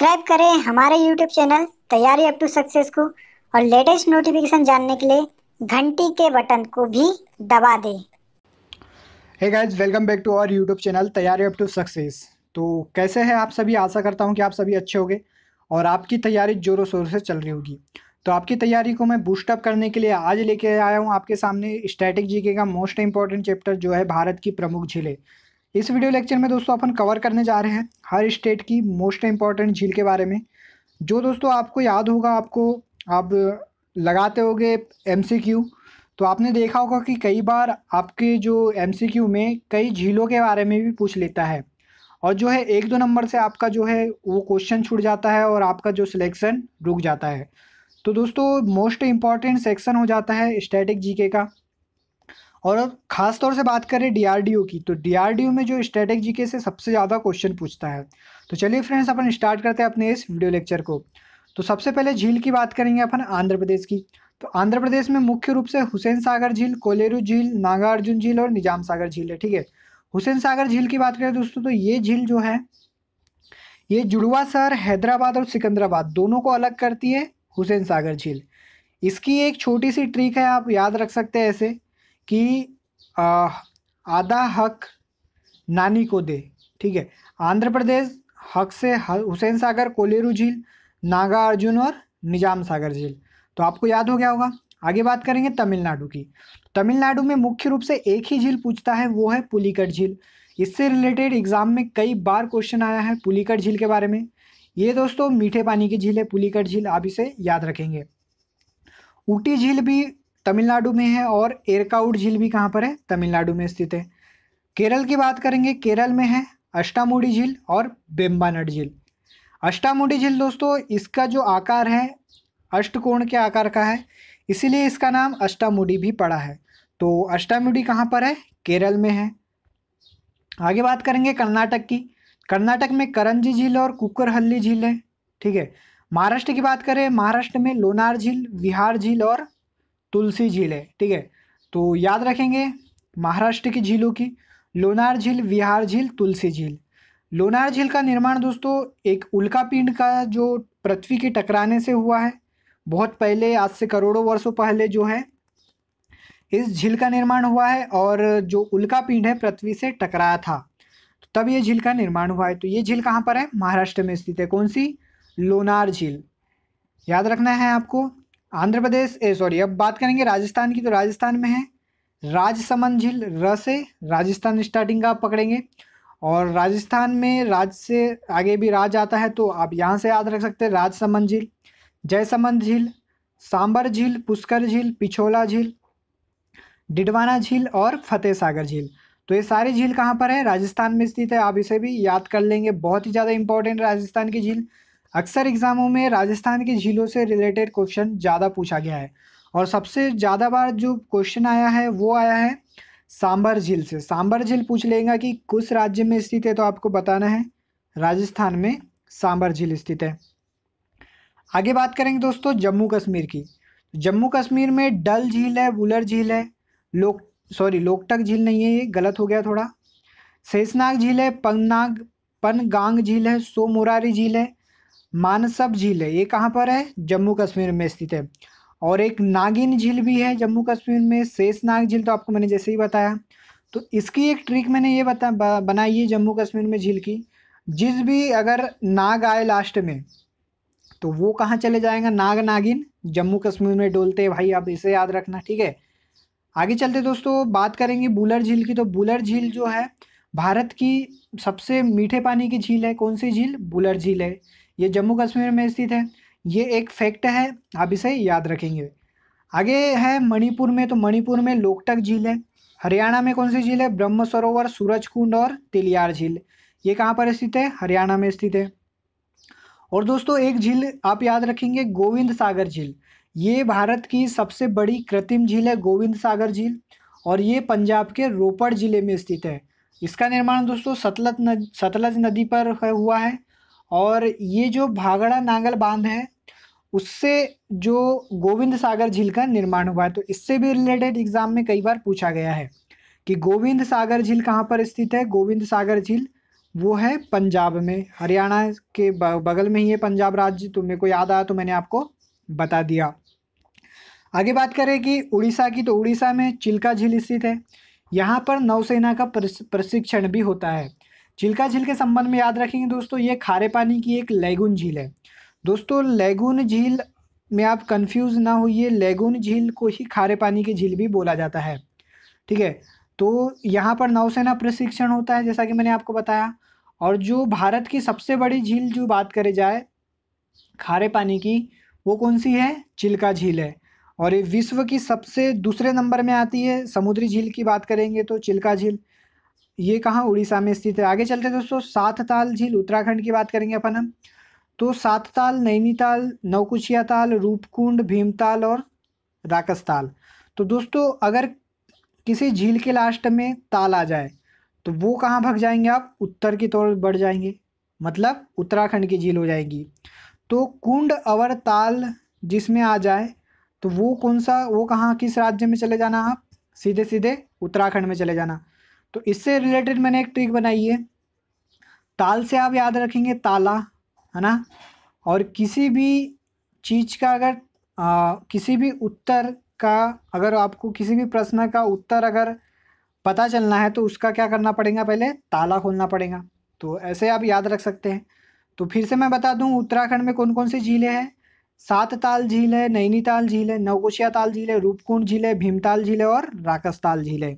subscribe करें हमारे YouTube channel Taiyari up to success को और लेटेस्ट नोटिफिकेशन जानने के लिए घंटी के बटन को भी दबा दें hey guys welcome back to our YouTube channel Taiyari up to success तो कैसे हैं आप सभी आशा करता हूं कि आप सभी अच्छे होंगे और आपकी तैयारी जोरों शोरों से चल रही होगी तो आपकी तैयारी को मैं बूस्टअप करने के लिए आज लेके आया हूँ आपके सामने स्टैटिक जीके का मोस्ट इंपॉर्टेंट चैप्टर जो है भारत की प्रमुख झीलें इस वीडियो लेक्चर में दोस्तों अपन कवर करने जा रहे हैं हर स्टेट की मोस्ट इम्पॉर्टेंट झील के बारे में जो दोस्तों आपको याद होगा आपको आप लगाते हो गए तो आपने देखा होगा कि कई बार आपके जो एम में कई झीलों के बारे में भी पूछ लेता है और जो है एक दो नंबर से आपका जो है वो क्वेश्चन छूट जाता है और आपका जो सिलेक्शन रुक जाता है तो दोस्तों मोस्ट इम्पॉर्टेंट सेक्शन हो जाता है स्टैटिक जीके का और अब खास तौर से बात करें डीआरडीओ की तो डीआरडीओ में जो स्टैटिक जीके से सबसे ज़्यादा क्वेश्चन पूछता है तो चलिए फ्रेंड्स अपन स्टार्ट करते हैं अपने इस वीडियो लेक्चर को तो सबसे पहले झील की बात करेंगे अपन आंध्र प्रदेश की तो आंध्र प्रदेश में मुख्य रूप से हुसैन सागर झील कोलेरू झील नागार्जुन झील और निजाम सागर झील है ठीक है हुसैन सागर झील की बात करें दोस्तों तो ये झील जो है ये जुड़वा शहर हैदराबाद और सिकंदराबाद दोनों को अलग करती है हुसैन सागर झील इसकी एक छोटी सी ट्रिक है आप याद रख सकते हैं ऐसे कि आधा हक नानी को दे ठीक है आंध्र प्रदेश हक से हुसैन सागर कोलेरू झील नागा अर्जुन और निजाम सागर झील तो आपको याद हो गया होगा आगे बात करेंगे तमिलनाडु की तमिलनाडु में मुख्य रूप से एक ही झील पूछता है वो है पुलिकट झील इससे रिलेटेड एग्जाम में कई बार क्वेश्चन आया है पुलिकट झील के बारे में ये दोस्तों मीठे पानी की झील है पुलिकट झील आप इसे याद रखेंगे ऊटी झील भी तमिलनाडु में है और एरकाउड झील भी कहाँ पर है तमिलनाडु में स्थित है केरल की बात करेंगे केरल में है अष्टामुडी झील और बेम्बानट झील अष्टामुडी झील दोस्तों इसका जो आकार है अष्टकोण के आकार का है इसीलिए इसका नाम अष्टामुडी भी पड़ा है तो अष्टामुडी कहाँ पर है केरल में है आगे बात करेंगे कर्नाटक की कर्नाटक में करंजी झील और कुकरहल्ली झील है ठीक है महाराष्ट्र की बात करें महाराष्ट्र में लोनार झील विहार झील और तुलसी झील है ठीक है तो याद रखेंगे महाराष्ट्र की झीलों की लोनार झील विहार झील तुलसी झील लोनार झील का निर्माण दोस्तों एक उल्का पिंड का जो पृथ्वी के टकराने से हुआ है बहुत पहले आज से करोड़ों वर्षों पहले जो है इस झील का निर्माण हुआ है और जो उल्का पिंड है पृथ्वी से टकराया था तो तब ये झील का निर्माण हुआ है तो ये झील कहाँ पर है महाराष्ट्र में स्थित है कौन सी लोनार झील याद रखना है आपको आंध्र प्रदेश सॉरी अब बात करेंगे राजस्थान की तो राजस्थान में है राजसमंद झील र से राजस्थान स्टार्टिंग का आप पकड़ेंगे और राजस्थान में राज से आगे भी राज आता है तो आप यहाँ से याद रख सकते हैं राजसमंद झील जयसमंद झील सांबर झील पुष्कर झील पिछोला झील डिडवाना झील और फतेह सागर झील तो ये सारी झील कहाँ पर है राजस्थान में स्थित है आप इसे भी याद कर लेंगे बहुत ही ज़्यादा इंपॉर्टेंट राजस्थान की झील अक्सर एग्ज़ामों में राजस्थान की झीलों से रिलेटेड क्वेश्चन ज़्यादा पूछा गया है और सबसे ज़्यादा बार जो क्वेश्चन आया है वो आया है सांबर झील से सांबर झील पूछ लेगा कि किस राज्य में स्थित है तो आपको बताना है राजस्थान में सांबर झील स्थित है आगे बात करेंगे दोस्तों जम्मू कश्मीर की जम्मू कश्मीर में डल झील है बुलर झील है लोक सॉरी लोकटक झील नहीं है ये गलत हो गया थोड़ा शेषनाग झील है पंगनाग पनगांग झील है सोमुरारी झील है मानसब झील है ये कहाँ पर है जम्मू कश्मीर में स्थित है और एक नागिन झील भी है जम्मू कश्मीर में शेष नाग झील तो आपको मैंने जैसे ही बताया तो इसकी एक ट्रिक मैंने ये बता बनाई है जम्मू कश्मीर में झील की जिस भी अगर नाग आए लास्ट में तो वो कहाँ चले जाएगा नाग नागिन जम्मू कश्मीर में डोलते हैं भाई आप इसे याद रखना ठीक है आगे चलते दोस्तों बात करेंगे बुलर झील की तो बुलर झील जो है भारत की सबसे मीठे पानी की झील है कौन सी झील बुलर झील है ये जम्मू कश्मीर में स्थित है ये एक फैक्ट है आप इसे याद रखेंगे आगे है मणिपुर में तो मणिपुर में लोकटक झील है हरियाणा में कौन सी झील है ब्रह्म सरोवर सूरज कुंड और तिलियार झील ये कहाँ पर स्थित है हरियाणा में स्थित है और दोस्तों एक झील आप याद रखेंगे गोविंद सागर झील ये भारत की सबसे बड़ी कृत्रिम झील है गोविंद सागर झील और ये पंजाब के रोपड़ जिले में स्थित है इसका निर्माण दोस्तों सतलज नद सतलज नदी पर हुआ है और ये जो भागड़ा नांगल बांध है उससे जो गोविंद सागर झील का निर्माण हुआ है तो इससे भी रिलेटेड एग्जाम में कई बार पूछा गया है कि गोविंद सागर झील कहाँ पर स्थित है गोविंद सागर झील वो है पंजाब में हरियाणा के बगल में ही है पंजाब राज्य तो मेरे को याद आया तो मैंने आपको बता दिया आगे बात करें कि उड़ीसा की तो उड़ीसा में चिल्का झील स्थित है यहाँ पर नौसेना का प्रशिक्षण भी होता है चिल्का झील के संबंध में याद रखेंगे दोस्तों ये खारे पानी की एक लैगुन झील है दोस्तों लैगुन झील में आप कंफ्यूज ना होइए लेगुन झील को ही खारे पानी की झील भी बोला जाता है ठीक है तो यहाँ पर नौसेना प्रशिक्षण होता है जैसा कि मैंने आपको बताया और जो भारत की सबसे बड़ी झील जो बात करे जाए खारे पानी की वो कौन सी है चिल्का झील है और ये विश्व की सबसे दूसरे नंबर में आती है समुद्री झील की बात करेंगे तो चिल्का झील ये कहाँ उड़ीसा में स्थित है आगे चलते दोस्तों सात ताल झील उत्तराखंड की बात करेंगे अपन हम तो सात ताल नैनीताल नवकुचिया ताल रूपकुंड भीमताल और राकसताल तो दोस्तों अगर किसी झील के लास्ट में ताल आ जाए तो वो कहाँ भग जाएंगे आप उत्तर की तौर बढ़ जाएंगे मतलब उत्तराखंड की झील हो जाएगी तो कुंड अवर ताल जिसमें आ जाए तो वो कौन सा वो कहाँ किस राज्य में चले जाना आप सीधे सीधे उत्तराखंड में चले जाना तो इससे रिलेटेड मैंने एक ट्रिक बनाई है ताल से आप याद रखेंगे ताला है ना और किसी भी चीज़ का अगर आ, किसी भी उत्तर का अगर आपको किसी भी प्रश्न का उत्तर अगर पता चलना है तो उसका क्या करना पड़ेगा पहले ताला खोलना पड़ेगा तो ऐसे आप याद रख सकते हैं तो फिर से मैं बता दूं उत्तराखंड में कौन कौन सी झीलें हैं सात ताल झील है नैनीताल झील है नवकुशिया ताल झील है रूपकुंड झील है भीमताल झील है और राकस ताल झील है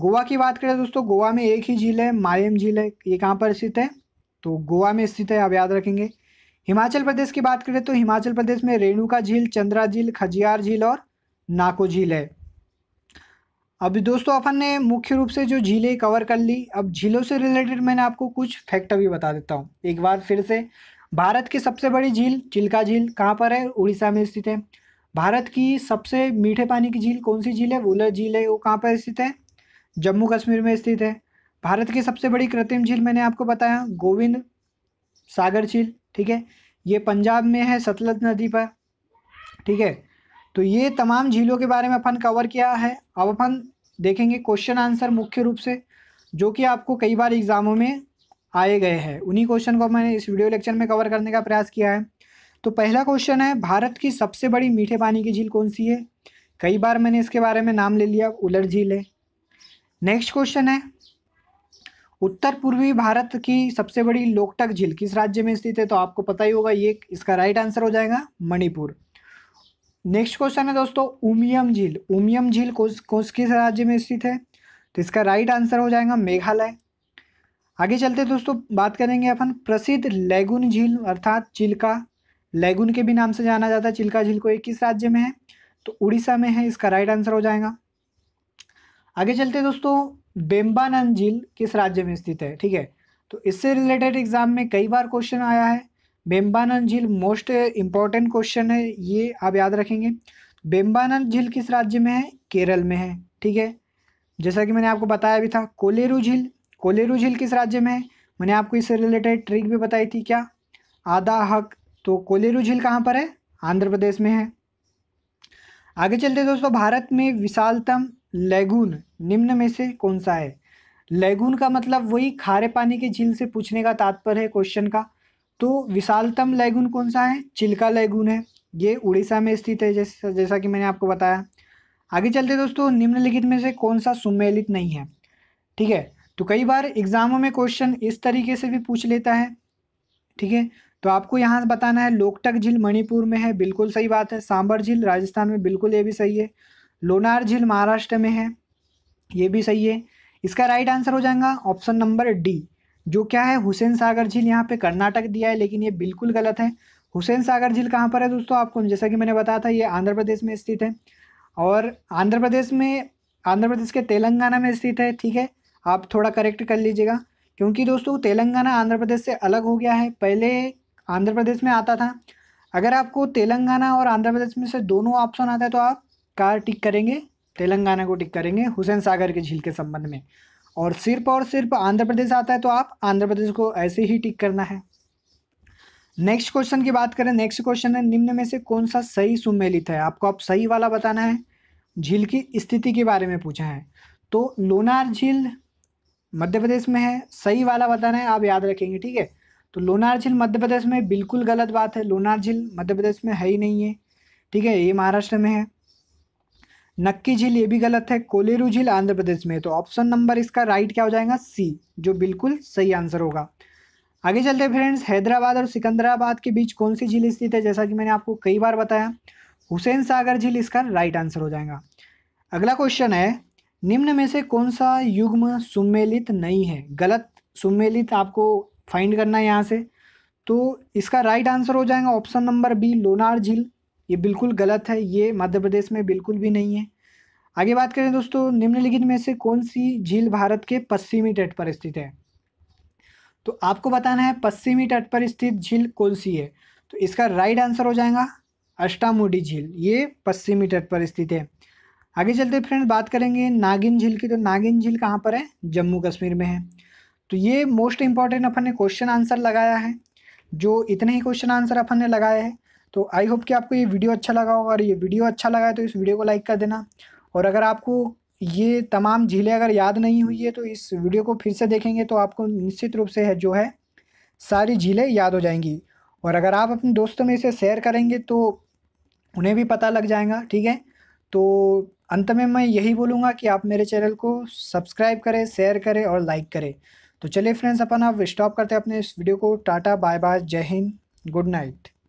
गोवा की बात करें तो दोस्तों गोवा में एक ही झील है मायम झील है ये कहाँ पर स्थित है तो गोवा में स्थित है आप याद रखेंगे हिमाचल प्रदेश की बात करें तो हिमाचल प्रदेश में रेणुका झील चंद्रा झील खजियार झील और नाको झील है अभी दोस्तों अपन ने मुख्य रूप से जो झीलें कवर कर ली अब झीलों से रिलेटेड मैंने आपको कुछ फैक्ट भी बता देता हूँ एक बार फिर से भारत की सबसे बड़ी झील चिल्का झील कहाँ पर है उड़ीसा में स्थित है भारत की सबसे मीठे पानी की झील कौन सी झील है वुलर झील है वो कहाँ पर स्थित है जम्मू कश्मीर में स्थित है भारत की सबसे बड़ी कृत्रिम झील मैंने आपको बताया गोविंद सागर झील ठीक है ये पंजाब में है सतलज नदी पर ठीक है तो ये तमाम झीलों के बारे में अपन कवर किया है अब अपन देखेंगे क्वेश्चन आंसर मुख्य रूप से जो कि आपको कई बार एग्ज़ामों में आए गए हैं उन्हीं क्वेश्चन को मैंने इस वीडियो लेक्चर में कवर करने का प्रयास किया है तो पहला क्वेश्चन है भारत की सबसे बड़ी मीठे पानी की झील कौन सी है कई बार मैंने इसके बारे में नाम ले लिया उलर झील है नेक्स्ट क्वेश्चन है उत्तर पूर्वी भारत की सबसे बड़ी लोकटक झील किस राज्य में स्थित है तो आपको पता ही होगा ये इसका राइट आंसर हो जाएगा मणिपुर नेक्स्ट क्वेश्चन है दोस्तों उमियम झील उमियम झील कौन किस राज्य में स्थित है तो इसका राइट आंसर हो जाएगा मेघालय आगे चलते दोस्तों बात करेंगे अपन प्रसिद्ध लेगुन झील अर्थात चिल्का लेगुन के भी नाम से जाना जाता है चिल्का झील को ये किस राज्य में है तो उड़ीसा में है इसका राइट आंसर हो जाएगा आगे चलते दोस्तों बेम्बानंद झील किस राज्य में स्थित है ठीक है तो इससे रिलेटेड एग्जाम में कई बार क्वेश्चन आया है बेम्बानंद झील मोस्ट इम्पॉर्टेंट क्वेश्चन है ये आप याद रखेंगे बेम्बानंद झील किस राज्य में है केरल में है ठीक है जैसा कि मैंने आपको बताया भी था कोलेरू झील कोलेरू झील किस राज्य में है मैंने आपको इससे रिलेटेड ट्रिक भी बताई थी क्या आधा हक तो कोलेरू झील कहाँ पर है आंध्र प्रदेश में है आगे चलते दोस्तों भारत में विशालतम लैगून निम्न में से कौन सा है लैगून का मतलब वही खारे पानी के झील से पूछने का तात्पर्य है क्वेश्चन का तो विशालतम लैगून कौन सा है चिल्का लैगून है ये उड़ीसा में स्थित है जैसा जैसा कि मैंने आपको बताया आगे चलते दोस्तों निम्नलिखित में से कौन सा सुमेलित नहीं है ठीक है तो कई बार एग्जामों में क्वेश्चन इस तरीके से भी पूछ लेता है ठीक है तो आपको यहाँ बताना है लोकटक झील मणिपुर में है बिल्कुल सही बात है सांबर झील राजस्थान में बिल्कुल ये भी सही है लोनार झील महाराष्ट्र में है ये भी सही है इसका राइट आंसर हो जाएगा ऑप्शन नंबर डी जो क्या है हुसैन सागर झील यहाँ पे कर्नाटक दिया है लेकिन ये बिल्कुल गलत है हुसैन सागर झील कहाँ पर है दोस्तों आपको जैसा कि मैंने बताया था ये आंध्र प्रदेश में स्थित है और आंध्र प्रदेश में आंध्र प्रदेश के तेलंगाना में स्थित है ठीक है आप थोड़ा करेक्ट कर लीजिएगा क्योंकि दोस्तों तेलंगाना आंध्र प्रदेश से अलग हो गया है पहले आंध्र प्रदेश में आता था अगर आपको तेलंगाना और आंध्र प्रदेश में से दोनों ऑप्शन आता है तो आप कार टिक करेंगे तेलंगाना को टिक करेंगे हुसैन सागर के झील के संबंध में और सिर्फ और सिर्फ आंध्र प्रदेश आता है तो आप आंध्र प्रदेश को ऐसे ही टिक करना है नेक्स्ट क्वेश्चन की बात करें नेक्स्ट क्वेश्चन है निम्न में से कौन सा सही सुमेलित है आपको आप सही वाला बताना है झील की स्थिति के बारे में पूछा है तो लोनार झील मध्य प्रदेश में है सही वाला बताना है आप याद रखेंगे ठीक है तो लोनार झील मध्य प्रदेश में बिल्कुल गलत बात है लोनार झील मध्य प्रदेश में है ही नहीं है ठीक है ये महाराष्ट्र में है नक्की झील ये भी गलत है कोलेरू झील आंध्र प्रदेश में तो ऑप्शन नंबर इसका राइट क्या हो जाएगा सी जो बिल्कुल सही आंसर होगा आगे चलते फ्रेंड्स हैदराबाद और सिकंदराबाद के बीच कौन सी झील स्थित है जैसा कि मैंने आपको कई बार बताया हुसैन सागर झील इसका राइट आंसर हो जाएगा अगला क्वेश्चन है निम्न में से कौन सा युग्म सुमेलित नहीं है गलत सुमेलित आपको फाइंड करना है यहाँ से तो इसका राइट आंसर हो जाएगा ऑप्शन नंबर बी लोनार झील ये बिल्कुल गलत है ये मध्य प्रदेश में बिल्कुल भी नहीं है आगे बात करें दोस्तों निम्नलिखित में से कौन सी झील भारत के पश्चिमी तट पर स्थित है तो आपको बताना है पश्चिमी तट पर स्थित झील कौन सी है तो इसका राइट आंसर हो जाएगा अष्टामुडी झील ये पश्चिमी तट पर स्थित है आगे चलते फ्रेंड बात करेंगे नागिन झील की तो नागिन झील कहाँ पर है जम्मू कश्मीर में है तो ये मोस्ट इम्पॉर्टेंट अपन ने क्वेश्चन आंसर लगाया है जो इतने ही क्वेश्चन आंसर अपन ने लगाए हैं तो आई होप कि आपको ये वीडियो अच्छा लगा होगा और ये वीडियो अच्छा लगा है तो इस वीडियो को लाइक कर देना और अगर आपको ये तमाम झीलें अगर याद नहीं हुई है तो इस वीडियो को फिर से देखेंगे तो आपको निश्चित रूप से है जो है सारी झीलें याद हो जाएंगी और अगर आप अपने दोस्तों में इसे शेयर करेंगे तो उन्हें भी पता लग जाएगा ठीक है तो अंत में मैं यही बोलूँगा कि आप मेरे चैनल को सब्सक्राइब करें शेयर करें और लाइक करें तो चलिए फ्रेंड्स अपन आप स्टॉप करते हैं अपने इस वीडियो को टाटा बाय बाय जय हिंद गुड नाइट